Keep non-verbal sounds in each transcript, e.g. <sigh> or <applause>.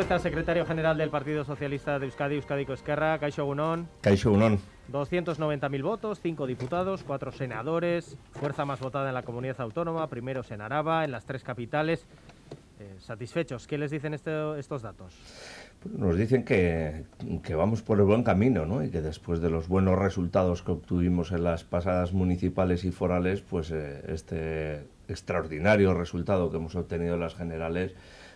está el secretario general del Partido Socialista de Euskadi, Euskadi Esquerra, Caixo Unón. Caixo Unón. 290.000 votos, 5 diputados, 4 senadores, fuerza más votada en la comunidad autónoma, primero en Araba, en las tres capitales. Eh, ¿Satisfechos? ¿Qué les dicen estos datos? Pues nos dicen que, vamos por el buen camino, ¿no? Y que después de los buenos resultados que obtuvimos en las pasadas municipales y forales, pues eh, este extraordinario resultado que hemos obtenido en las generales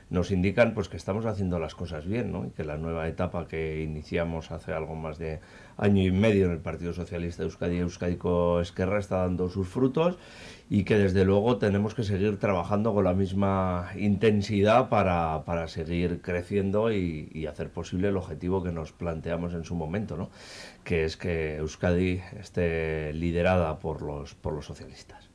nos indican pues que estamos haciendo las cosas bien, ¿no? Y que la nueva etapa que iniciamos hace algo más de año y medio en el Partido Socialista de Euskadi, euskadiko Esquerra, está dando sus frutos y que desde luego tenemos que seguir trabajando con la misma intensidad para, seguir creciendo y, hacer posible el objetivo que nos planteamos en su momento, ¿no? Que es que Euskadi esté liderada por los, por los socialistas.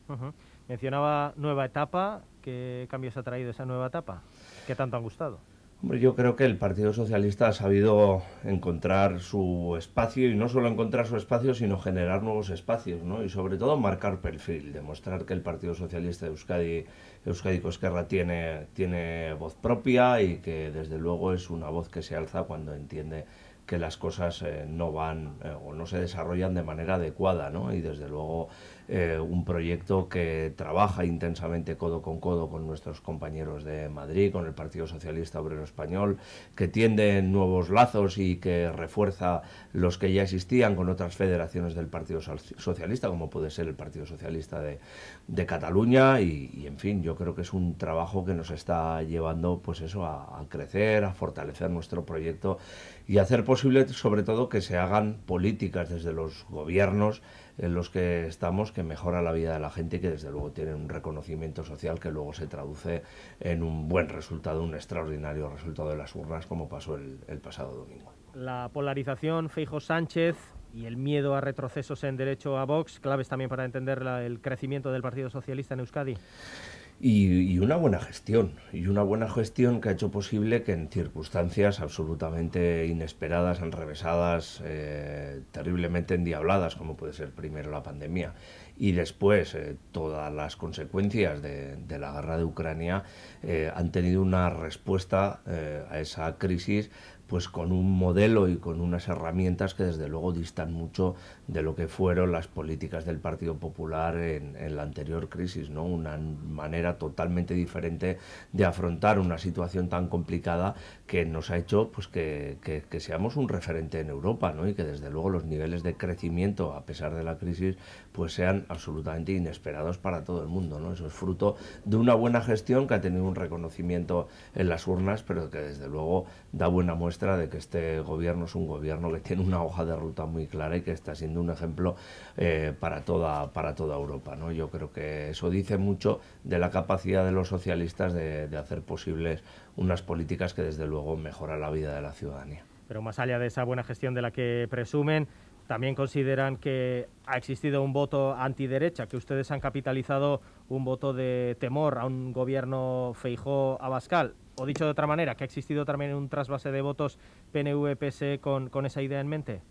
Mencionaba nueva etapa. ¿Qué cambios ha traído esa nueva etapa? ¿Qué tanto han gustado? Hombre, yo creo que el Partido Socialista ha sabido encontrar su espacio y no solo encontrar su espacio, sino generar nuevos espacios, Y sobre todo marcar perfil, demostrar que el Partido Socialista de Euskadi Euskadi Cosquerra tiene, voz propia y que desde luego es una voz que se alza cuando entiende que las cosas eh, no van eh, o no se desarrollan de manera adecuada, ¿no? Y desde luego eh, un proyecto que trabaja intensamente codo con codo con nuestros compañeros de Madrid, con el Partido Socialista Obrero Español, que tiende nuevos lazos y que refuerza los que ya existían con otras federaciones del Partido Socialista, como puede ser el Partido Socialista de, Cataluña y, y, en fin, yo creo que es un trabajo que nos está llevando pues eso a, crecer, a fortalecer nuestro proyecto y hacer posible sobre todo que se hagan políticas desde los gobiernos en los que estamos que mejora la vida de la gente y que desde luego tienen un reconocimiento social que luego se traduce en un buen resultado, un extraordinario resultado de las urnas como pasó el, pasado domingo. La polarización Feijo-Sánchez y el miedo a retrocesos en derecho a Vox, claves también para entender el crecimiento del Partido Socialista en Euskadi y, una buena gestión, y una buena gestión que ha hecho posible que en circunstancias absolutamente inesperadas, enrevesadas, eh, terriblemente endiabladas, como puede ser primero la pandemia y después eh, todas las consecuencias de, la guerra de Ucrania, eh, han tenido una respuesta eh, a esa crisis pues con un modelo y con unas herramientas que desde luego distan mucho de lo que fueron las políticas del Partido Popular en, la anterior crisis, ¿no? Una manera totalmente diferente de afrontar una situación tan complicada que nos ha hecho pues que, seamos un referente en Europa, ¿no? Y que desde luego los niveles de crecimiento, a pesar de la crisis, pues sean absolutamente inesperados para todo el mundo, ¿no? Eso es fruto de una buena gestión que ha tenido un reconocimiento en las urnas, pero que desde luego da buena muestra de que este gobierno es un gobierno que tiene una hoja de ruta muy clara y que está siendo un ejemplo eh, para, toda, para toda Europa. ¿no? Yo creo que eso dice mucho de la capacidad de los socialistas de, de hacer posibles unas políticas que desde luego mejoran la vida de la ciudadanía. Pero más allá de esa buena gestión de la que presumen, también consideran que ha existido un voto antiderecha, que ustedes han capitalizado un voto de temor a un gobierno feijó abascal o dicho de otra manera, que ha existido también un trasvase de votos PNV-PSE con, esa idea en mente?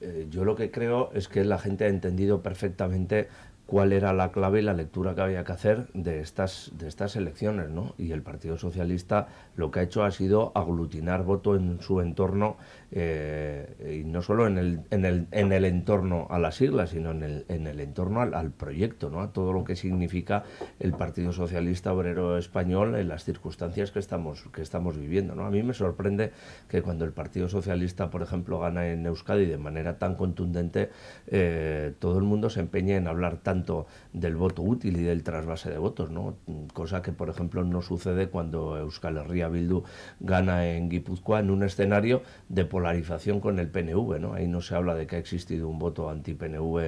Eh, yo lo que creo es que la gente ha entendido perfectamente cuál era la clave y la lectura que había que hacer de estas, de estas elecciones, ¿no? Y el Partido Socialista lo que ha hecho ha sido aglutinar voto en su entorno eh, y no solo en el, en, el, en el, entorno a las islas sino en el, en el entorno al, proyecto, ¿no? a todo lo que significa el Partido Socialista Obrero Español en las circunstancias que estamos, que estamos viviendo. ¿no? A mí me sorprende que cuando el Partido Socialista, por ejemplo, gana en Euskadi de manera tan contundente, eh, todo el mundo se empeñe en hablar tanto del voto útil y del trasvase de votos, ¿no? cosa que, por ejemplo, no sucede cuando Euskal Herria Bildu gana en Guipúzcoa en un escenario de por polarización con el PNV, ¿no? Ahí no se habla de que ha existido un voto anti-PNV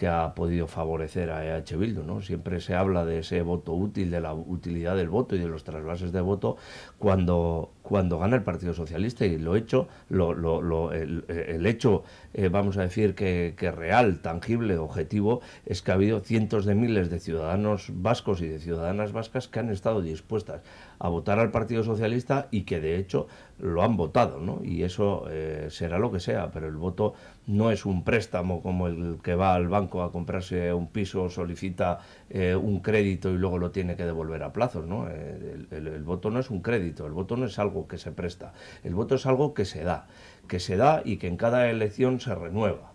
que ha podido favorecer a EH Bildu. ¿no? Siempre se habla de ese voto útil, de la utilidad del voto y de los trasvases de voto cuando, cuando gana el Partido Socialista y lo hecho, el, hecho, eh, vamos a decir, que, real, tangible, objetivo, es que ha habido cientos de miles de ciudadanos vascos y de ciudadanas vascas que han estado dispuestas a votar al Partido Socialista y que de hecho lo han votado. Y eso eh, será lo que sea, pero el voto no es un préstamo como el que va al banco a comprarse un piso, solicita eh, un crédito y luego lo tiene que devolver a plazos. ¿no? Eh, el, el, voto no es un crédito, el voto no es algo que se presta, el voto es algo que se da, que se da y que en cada elección se renueva.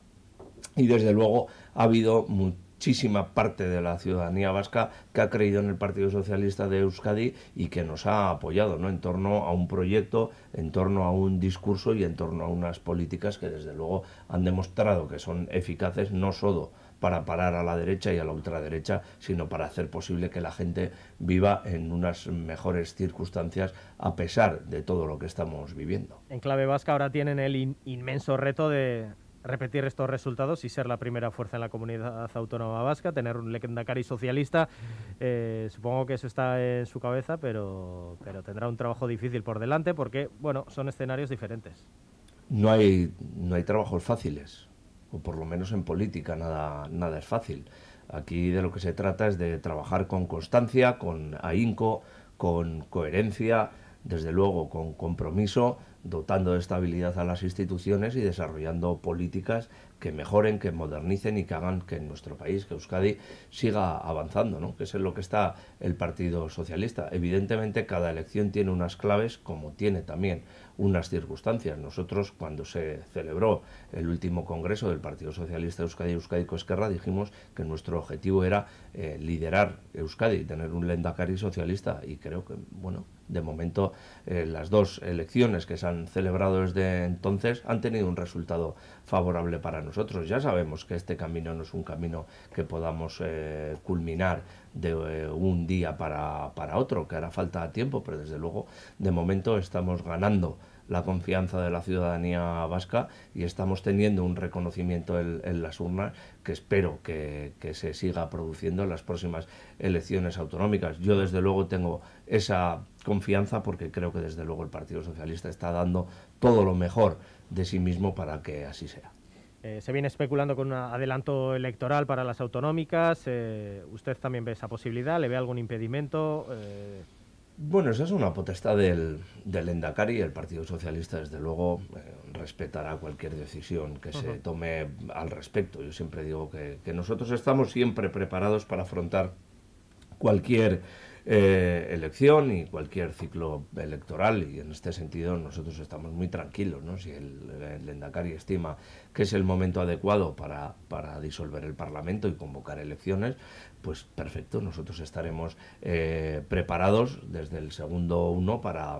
Y desde luego ha habido muchísima parte de la ciudadanía vasca que ha creído en el Partido Socialista de Euskadi y que nos ha apoyado ¿no? en torno a un proyecto, en torno a un discurso y en torno a unas políticas que desde luego han demostrado que son eficaces no solo para parar a la derecha y a la ultraderecha, sino para hacer posible que la gente viva en unas mejores circunstancias a pesar de todo lo que estamos viviendo. En clave vasca ahora tienen el inmenso reto de repetir estos resultados y ser la primera fuerza en la comunidad autónoma vasca, tener un lecendacari socialista. Eh, supongo que eso está en su cabeza, pero, pero tendrá un trabajo difícil por delante porque, bueno, son escenarios diferentes. No hay, no hay trabajos fáciles, o por lo menos en política nada, nada es fácil. Aquí de lo que se trata es de trabajar con constancia, con ahínco, con coherencia, desde luego con compromiso dotando de estabilidad a las instituciones y desarrollando políticas que mejoren, que modernicen y que hagan que en nuestro país, que Euskadi, siga avanzando, ¿no? que es lo que está el Partido Socialista. Evidentemente, cada elección tiene unas claves, como tiene también unas circunstancias. Nosotros, cuando se celebró el último congreso del Partido Socialista Euskadi Euskadi Coesquerra... dijimos que nuestro objetivo era eh, liderar Euskadi, tener un lendacari socialista, y creo que, bueno, de momento eh, las dos elecciones que se han celebrado desde entonces han tenido un resultado favorable para nosotros nosotros ya sabemos que este camino no es un camino que podamos eh, culminar de eh, un día para, otro, que hará falta tiempo, pero desde luego de momento estamos ganando la confianza de la ciudadanía vasca y estamos teniendo un reconocimiento en, las urnas que espero que, se siga produciendo en las próximas elecciones autonómicas. Yo desde luego tengo esa confianza porque creo que desde luego el Partido Socialista está dando todo lo mejor de sí mismo para que así sea. Eh, se viene especulando con un adelanto electoral para las autonómicas. Eh, ¿Usted también ve esa posibilidad? ¿Le ve algún impedimento? Eh, bueno, esa es una potestad del, del y El Partido Socialista, desde luego, respetará cualquier decisión que se tome al respecto. Yo siempre digo que nosotros estamos siempre preparados para afrontar cualquier eh, elección y cualquier ciclo electoral. Y en este sentido nosotros estamos muy tranquilos. ¿no? Si el, el estima que es el momento adecuado para, para disolver el Parlamento y convocar elecciones, pues perfecto, nosotros estaremos eh, preparados desde el segundo uno para,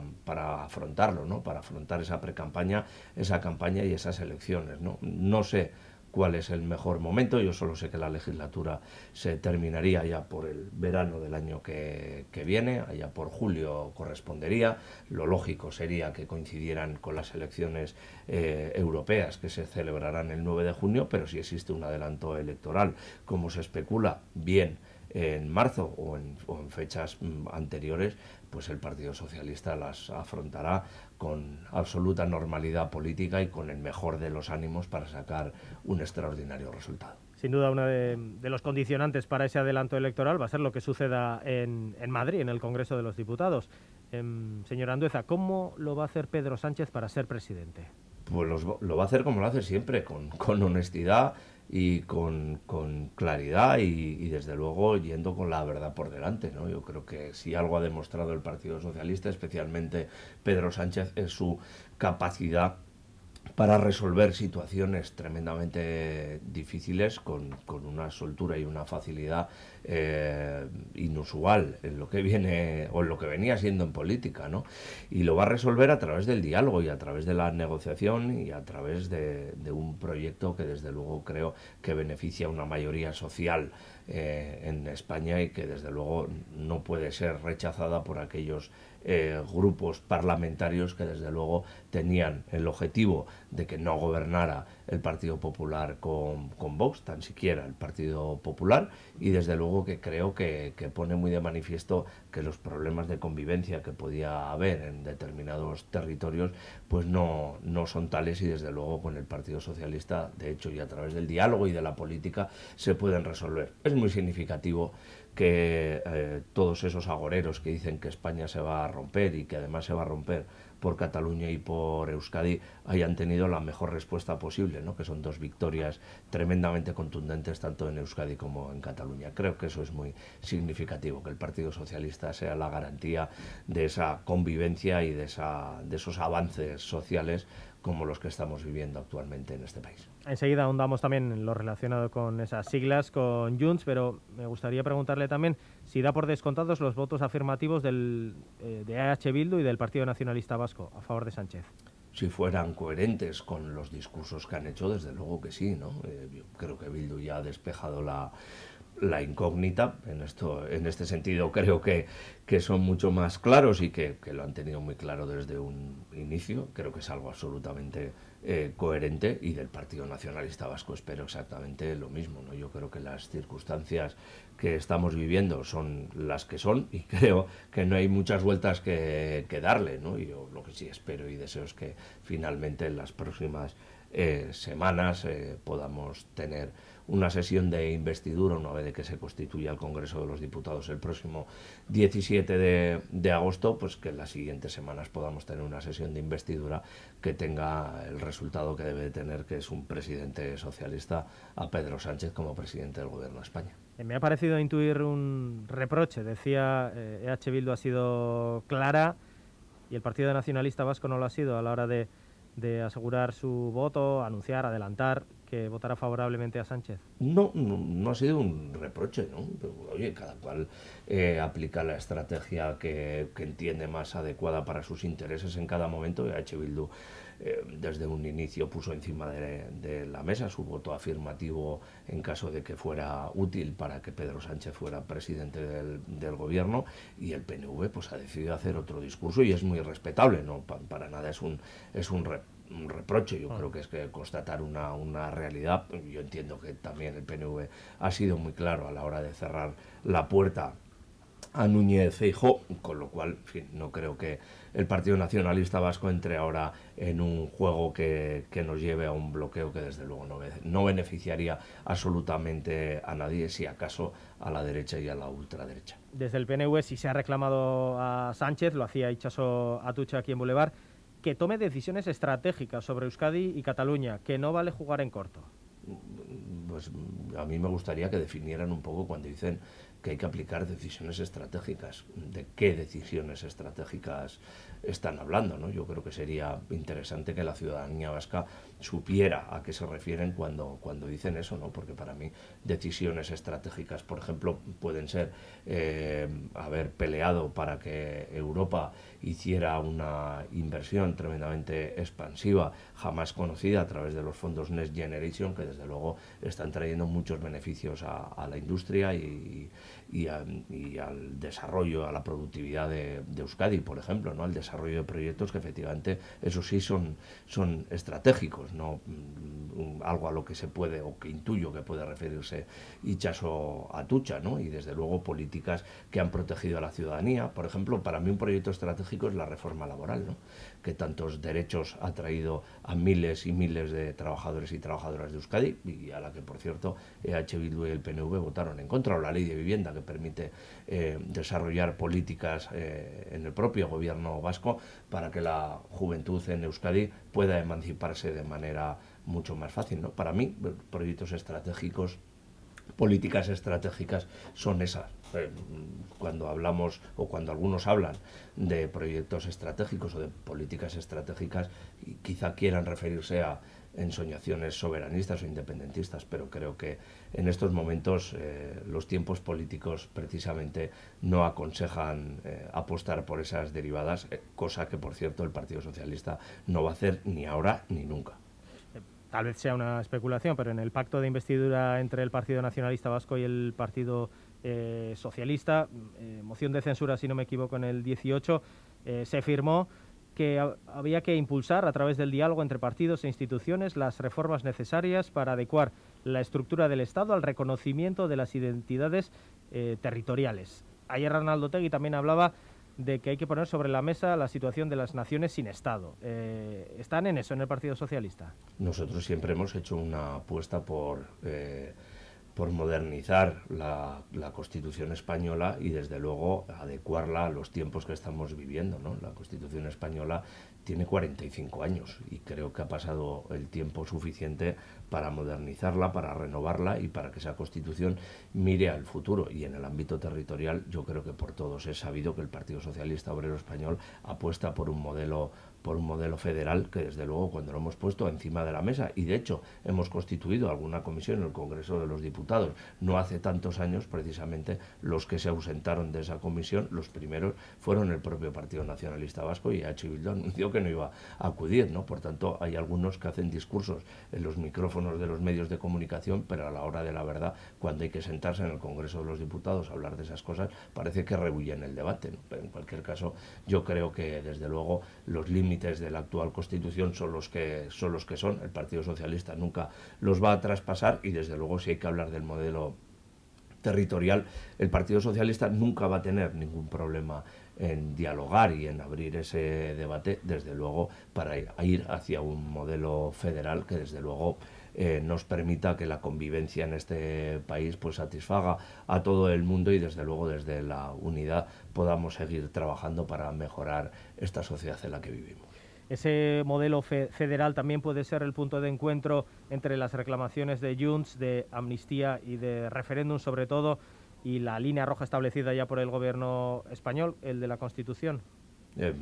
afrontarlo, ¿no? para afrontar esa precampaña, esa campaña y esas elecciones. No, no sé cuál es el mejor momento. Yo solo sé que la legislatura se terminaría ya por el verano del año que, viene, allá por julio correspondería. Lo lógico sería que coincidieran con las elecciones eh, europeas que se celebrarán el 9 de junio, pero si existe un adelanto electoral, como se especula, bien en marzo o en fechas mm, anteriores, pues el Partido Socialista las afrontará con absoluta normalidad política y con el mejor de los ánimos para sacar un extraordinario resultado. Sin duda, uno de, los condicionantes para ese adelanto electoral va a ser lo que suceda en, en Madrid, en el Congreso de los Diputados. Em, señor Andueza, ¿cómo lo va a hacer Pedro Sánchez para ser presidente? Pues lo va a hacer como lo hace siempre, con, con honestidad, y con, claridad y, y, desde luego yendo con la verdad por delante. ¿no? Yo creo que si algo ha demostrado el Partido Socialista, especialmente Pedro Sánchez, es su capacidad para resolver situaciones tremendamente difíciles con, una soltura y una facilidad eh, inusual en lo que viene o en lo que venía siendo en política, ¿no? Y lo va a resolver a través del diálogo y a través de la negociación y a través de, un proyecto que desde luego creo que beneficia a una mayoría social eh, en España y que desde luego no puede ser rechazada por aquellos eh, grupos parlamentarios que desde luego tenían el objetivo de que no gobernara el Partido Popular con, con Vox, tan siquiera el Partido Popular, y desde luego que creo que, pone muy de manifiesto que los problemas de convivencia que podía haber en determinados territorios pues no, no son tales y desde luego con el Partido Socialista, de hecho, y a través del diálogo y de la política se pueden resolver. Es muy significativo que eh, todos esos agoreros que dicen que España se va a romper y que además se va a romper por Cataluña y por Euskadi hayan tenido la mejor respuesta posible, ¿no? que son dos victorias tremendamente contundentes tanto en Euskadi como en Cataluña. Creo que eso es muy significativo, que el Partido Socialista sea la garantía de esa convivencia y de, esa, de esos avances sociales como los que estamos viviendo actualmente en este país enseguida ahondamos también en lo relacionado con esas siglas, con Junts, pero me gustaría preguntarle también si da por descontados los votos afirmativos del, eh, de AH Bildu y del Partido Nacionalista Vasco a favor de Sánchez. Si fueran coherentes con los discursos que han hecho, desde luego que sí, ¿no? Eh, creo que Bildu ya ha despejado la, incógnita. En, esto, en este sentido creo que, que son mucho más claros y que, lo han tenido muy claro desde un inicio. Creo que es algo absolutamente eh, coherente y del Partido Nacionalista Vasco espero exactamente lo mismo. ¿no? Yo creo que las circunstancias que estamos viviendo son las que son y <laughs> creo que no hay muchas vueltas que, darle. yo lo que sí espero y deseo es que finalmente en las próximas eh, semanas eh, podamos tener una sesión de investidura una vez de que se constituya el Congreso de los Diputados el próximo 17 de, agosto, pues que en las siguientes semanas podamos tener una sesión de investidura que tenga el resultado que debe tener, que es un presidente socialista a Pedro Sánchez como presidente del Gobierno de España. Eh, me ha parecido intuir un reproche. Decía, eh, EH Bildu ha sido clara y el Partido Nacionalista Vasco no lo ha sido a la hora de, de asegurar su voto, anunciar, adelantar que votara favorablemente a Sánchez? No, no, ha sido un reproche, ¿no? oye, cada cual eh, aplica la estrategia que, que, entiende más adecuada para sus intereses en cada momento. H. Bildu eh, desde un inicio puso encima de, la mesa su voto afirmativo en caso de que fuera útil para que Pedro Sánchez fuera presidente del, gobierno y el PNV pues ha decidido hacer otro discurso y es muy respetable, no para nada es un, es un reproche un reproche, yo ah. creo que es que constatar una, una realidad. Yo entiendo que también el PNV ha sido muy claro a la hora de cerrar la puerta a Núñez Feijo, con lo cual no creo que el Partido Nacionalista Vasco entre ahora en un juego que, que nos lleve a un bloqueo que desde luego no, no, beneficiaría absolutamente a nadie, si acaso a la derecha y a la ultraderecha. Desde el PNV, si se ha reclamado a Sánchez, lo hacía a Atucha aquí en Boulevard, que tome decisiones estratégicas sobre Euskadi y Cataluña, que no vale jugar en corto. Pues a mí me gustaría que definieran un poco cuando dicen que hay que aplicar decisiones estratégicas. ¿De qué decisiones estratégicas están hablando? ¿no? Yo creo que sería interesante que la ciudadanía vasca supiera a qué se refieren cuando, cuando dicen eso, ¿no? Porque para mí decisiones estratégicas, por ejemplo, pueden ser eh, haber peleado para que Europa hiciera una inversión tremendamente expansiva, jamás conocida a través de los fondos Next Generation, que desde luego están trayendo muchos beneficios a, la industria y, y, al desarrollo, a la productividad de, Euskadi, por ejemplo, ¿no? Al desarrollo de proyectos que efectivamente, eso sí, son, son estratégicos. Pues no mm, algo a lo que se puede o que intuyo que puede referirse Ichaso Atucha, ¿no? Y desde luego políticas que han protegido a la ciudadanía. Por ejemplo, para mí un proyecto estratégico es la reforma laboral, que tantos derechos ha traído a miles y miles de trabajadores y trabajadoras de Euskadi y a la que, por cierto, EH y el PNV votaron en contra, o la ley de vivienda que permite eh, desarrollar políticas eh, en el propio gobierno vasco para que la juventud en Euskadi pueda emanciparse de manera mucho más fácil. ¿no? Para mí, proyectos estratégicos políticas estratégicas son esas. Eh, cuando hablamos o cuando algunos hablan de proyectos estratégicos o de políticas estratégicas, quizá quieran referirse a ensoñaciones soberanistas o independentistas, pero creo que en estos momentos eh, los tiempos políticos precisamente no aconsejan eh, apostar por esas derivadas, cosa que por cierto el Partido Socialista no va a hacer ni ahora ni nunca tal vez sea una especulación, pero en el pacto de investidura entre el Partido Nacionalista Vasco y el Partido eh, Socialista, eh, moción de censura, si no me equivoco, en el 18, eh, se firmó que había que impulsar a través del diálogo entre partidos e instituciones las reformas necesarias para adecuar la estructura del Estado al reconocimiento de las identidades territoriales. Ayer Arnaldo Tegui también hablaba de que hay que poner sobre la mesa la situación de las naciones sin Estado. Eh, ¿Están en eso en el Partido Socialista? Nosotros siempre hemos hecho una apuesta por eh, por modernizar la, Constitución española y desde luego adecuarla a los tiempos que estamos viviendo. La Constitución española tiene 45 años y creo que ha pasado el tiempo suficiente para modernizarla, para renovarla y para que esa Constitución mire al futuro. Y en el ámbito territorial yo creo que por todos es sabido que el Partido Socialista Obrero Español apuesta por un modelo por un modelo federal que desde luego cuando lo hemos puesto encima de la mesa y de hecho hemos constituido alguna comisión en el Congreso de los Diputados no hace tantos años precisamente los que se ausentaron de esa comisión los primeros fueron el propio Partido Nacionalista Vasco y H. Bildu anunció que no iba a acudir no por tanto hay algunos que hacen discursos en los micrófonos de los medios de comunicación pero a la hora de la verdad cuando hay que sentarse en el Congreso de los Diputados a hablar de esas cosas parece que rehuyen el debate pero en cualquier caso yo creo que desde luego los límites de la actual Constitución son los, que, son los que son. El Partido Socialista nunca los va a traspasar y desde luego si hay que hablar del modelo territorial, el Partido Socialista nunca va a tener ningún problema en dialogar y en abrir ese debate, desde luego, para ir hacia un modelo federal que desde luego eh, nos permita que la convivencia en este país pues satisfaga a todo el mundo y desde luego desde la unidad podamos seguir trabajando para mejorar esta sociedad en la que vivimos. Ese modelo federal también puede ser el punto de encuentro entre las reclamaciones de Junts, de amnistía y de referéndum sobre todo, y la línea roja establecida ya por el gobierno español, el de la Constitución. Eh,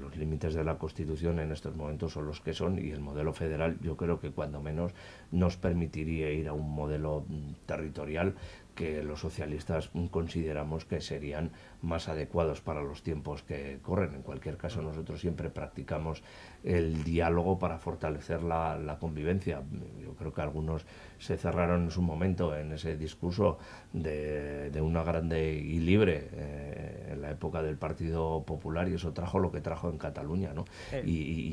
los límites de la Constitución en estos momentos son los que son y el modelo federal yo creo que cuando menos nos permitiría ir a un modelo mm, territorial que los socialistas consideramos que serían más adecuados para los tiempos que corren. En cualquier caso, nosotros siempre practicamos el diálogo para fortalecer la, convivencia. Yo creo que algunos se cerraron en su momento en ese discurso de, una grande y libre eh, en la época del Partido Popular y eso trajo lo que trajo en Cataluña. ¿no? Eh,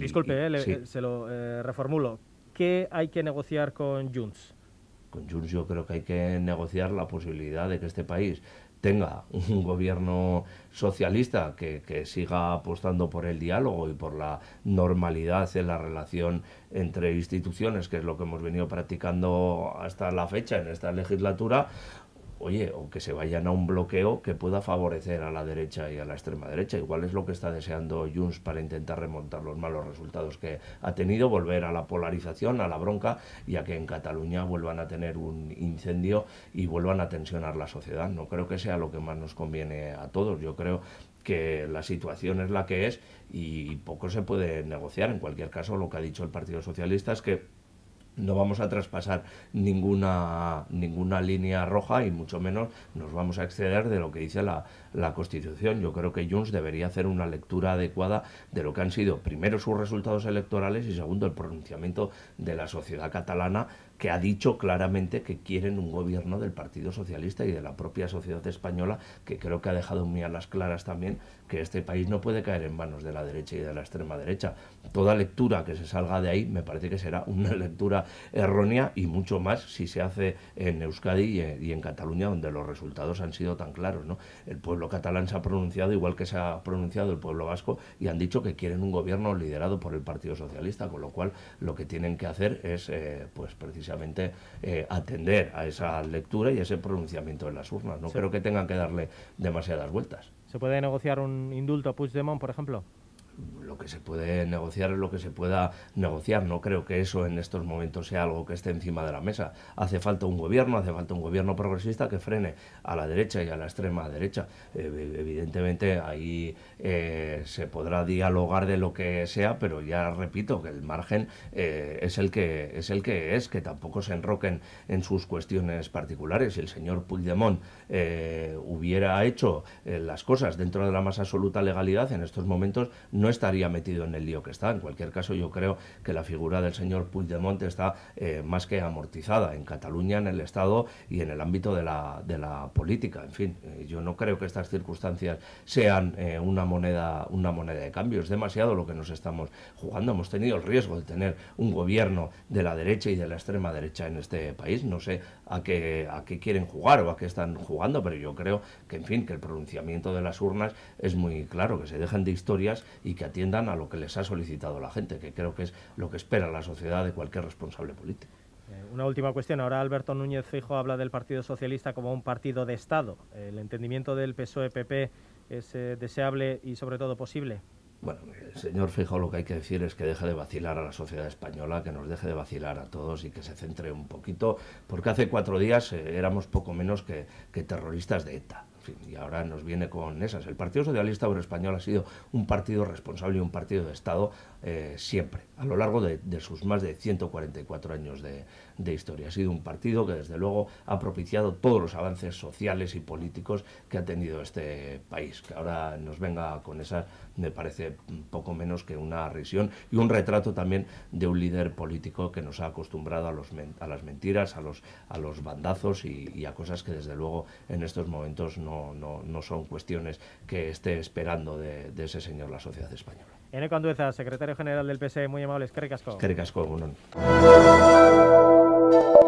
disculpe, eh, se lo reformulo. ¿Qué hay que negociar con Junts? con Junts yo creo que hay que negociar la posibilidad de que este país tenga <laughs> un gobierno socialista que, que, siga apostando por el diálogo y por la normalidad en la relación entre instituciones, que es lo que hemos venido practicando hasta la fecha en esta legislatura, oye, o que se vayan a un bloqueo que pueda favorecer a la derecha y a la extrema derecha. Igual es lo que está deseando Junts para intentar remontar los malos resultados que ha tenido, volver a la polarización, a la bronca, y a que en Cataluña vuelvan a tener un incendio y vuelvan a tensionar la sociedad. No creo que sea lo que más nos conviene a todos. Yo creo que la situación es la que es y poco se puede negociar. En cualquier caso, lo que ha dicho el Partido Socialista es que no vamos a traspasar ninguna, ninguna línea roja y mucho menos nos vamos a exceder de lo que dice la, la, Constitución. Yo creo que Junts debería hacer una lectura adecuada de lo que han sido primero sus resultados electorales y segundo el pronunciamiento de la sociedad catalana que ha dicho claramente que quieren un gobierno del Partido Socialista y de la propia sociedad española, que creo que ha dejado muy a las claras también que este país no puede caer en manos de la derecha y de la extrema derecha. Toda lectura que se salga de ahí me parece que será una <laughs> lectura errónea y mucho más si se hace en Euskadi eh, y en, Cataluña, donde los resultados han sido tan claros. ¿no? El pueblo catalán se ha pronunciado igual que se ha pronunciado el pueblo vasco y han dicho que quieren un gobierno liderado por el Partido Socialista, con lo cual lo que tienen que hacer es eh, pues precisamente eh, atender a esa lectura y a ese pronunciamiento de las urnas. No creo que tengan que darle demasiadas vueltas. ¿Se puede negociar un indulto a Puigdemont, por ejemplo? lo que se puede negociar es lo que se pueda negociar. No creo que eso en estos momentos sea algo que esté encima de la mesa. Hace falta un gobierno, hace falta un gobierno progresista que frene a la derecha y a la extrema derecha. Eh, e, evidentemente ahí eh, se podrá dialogar de lo que sea, pero ya repito que el margen eh, es el que es el que es, que tampoco se enroquen en sus cuestiones particulares. Si el señor Puigdemont hubiera hecho las cosas dentro de la más absoluta legalidad, en estos momentos no estaría metido en el lío que está. En cualquier caso, yo creo que la figura del señor Puigdemont está eh, más que amortizada en Cataluña, en el Estado y en el ámbito de la, de la política. En fin, eh, yo no creo que estas circunstancias sean eh, una, moneda, una moneda de cambio. Es demasiado lo que nos estamos jugando. Hemos tenido el riesgo de tener un gobierno de la derecha y de la extrema derecha en este país. No sé a qué, a qué quieren jugar o a qué están jugando, pero yo creo que, en fin, que el pronunciamiento de las urnas es muy claro, que se dejan de historias y que atiendan a lo que les ha solicitado la gente, que creo que es lo que espera la sociedad de cualquier responsable político. Eh, una última cuestión. Ahora Alberto Núñez Fijo habla del Partido Socialista como un partido de Estado. ¿El entendimiento del PSOE-PP e, es eh, deseable y sobre todo posible? Bueno, el señor Fijo lo que hay que decir es que deje de vacilar a la sociedad española, que nos deje de vacilar a todos y que se centre un poquito, porque hace cuatro días eh, éramos poco menos que terroristas de ETA y ahora nos viene con esas. El Partido Socialista Obrero Español ha sido un partido responsable y un partido de Estado eh, siempre, a lo largo de, de, sus más de 144 años de, de historia. Ha sido un partido que desde luego ha propiciado todos los avances sociales y políticos que ha tenido este país. Que ahora nos venga con esa, me parece poco menos que una risión y un retrato también de un líder político que nos ha acostumbrado a, los, a las mentiras, a los, a los bandazos y, a cosas que desde luego en estos momentos no, no, son cuestiones que esté esperando de, ese señor la sociedad española. Andueza, secretario general del PS e, muy amable, Casco. Thank you.